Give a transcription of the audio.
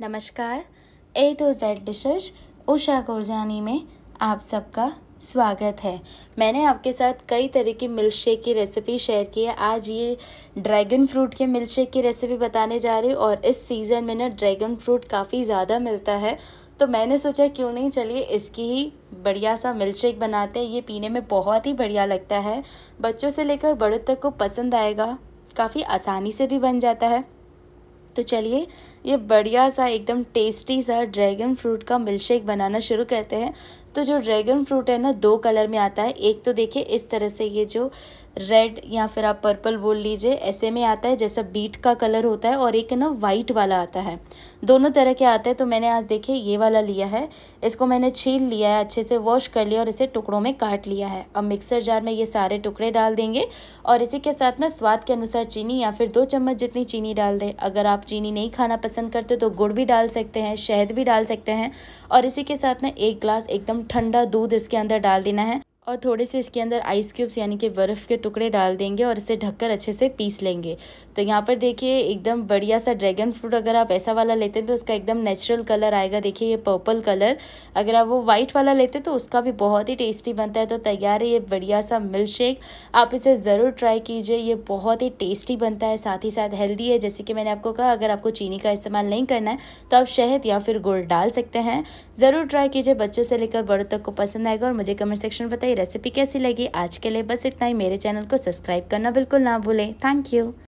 नमस्कार A to Z dishes Usha Gurjani में आप सबका स्वागत है मैंने आपके साथ कई तरह की मिल्क शेक की रेसिपी शेयर की है आज ये ड्रैगन फ्रूट के मिल्क शेक की रेसिपी बताने जा रही हूँ और इस सीज़न में ना ड्रैगन फ्रूट काफ़ी ज़्यादा मिलता है तो मैंने सोचा क्यों नहीं चलिए इसकी ही बढ़िया सा मिल्क शेक बनाते हैं ये पीने में बहुत ही बढ़िया लगता है बच्चों से लेकर बड़ों तक को पसंद आएगा काफ़ी आसानी से भी बन जाता है तो चलिए ये बढ़िया सा एकदम टेस्टी सा ड्रैगन फ्रूट का मिल्कशेक बनाना शुरू करते हैं तो जो ड्रैगन फ्रूट है ना दो कलर में आता है एक तो देखिए इस तरह से ये जो रेड या फिर आप पर्पल बोल लीजिए ऐसे में आता है जैसा बीट का कलर होता है और एक ना वाइट वाला आता है दोनों तरह के आते हैं तो मैंने आज देखिए ये वाला लिया है इसको मैंने छील लिया है अच्छे से वॉश कर लिया और इसे टुकड़ों में काट लिया है अब मिक्सर जार में ये सारे टुकड़े डाल देंगे और इसी के साथ ना स्वाद के अनुसार चीनी या फिर दो चम्मच जितनी चीनी डाल दें अगर आप चीनी नहीं खाना पसंद करते तो गुड़ भी डाल सकते हैं शहद भी डाल सकते हैं और इसी के साथ ना एक ग्लास एकदम ठंडा दूध इसके अंदर डाल देना है और थोड़े से इसके अंदर आइस क्यूब्स यानी कि बर्फ़ के टुकड़े डाल देंगे और इसे ढककर अच्छे से पीस लेंगे तो यहाँ पर देखिए एकदम बढ़िया सा ड्रैगन फ्रूट अगर आप ऐसा वाला लेते हैं तो उसका एकदम नेचुरल कलर आएगा देखिए ये पर्पल कलर अगर आप वो वाइट वाला लेते तो उसका भी बहुत ही टेस्टी बनता है तो तैयार है ये बढ़िया सा मिल्क शेक आप इसे ज़रूर ट्राई कीजिए ये बहुत ही टेस्टी बनता है साथ ही साथ हेल्दी है जैसे कि मैंने आपको कहा अगर आपको चीनी का इस्तेमाल नहीं करना है तो आप शहद या फिर गुड़ डाल सकते हैं ज़रूर ट्राई कीजिए बच्चों से लेकर बड़ों तक को पसंद आएगा और मुझे कमेंट सेक्शन में बताइए रेसिपी कैसी लगी आज के लिए बस इतना ही मेरे चैनल को सब्सक्राइब करना बिल्कुल ना भूलें थैंक यू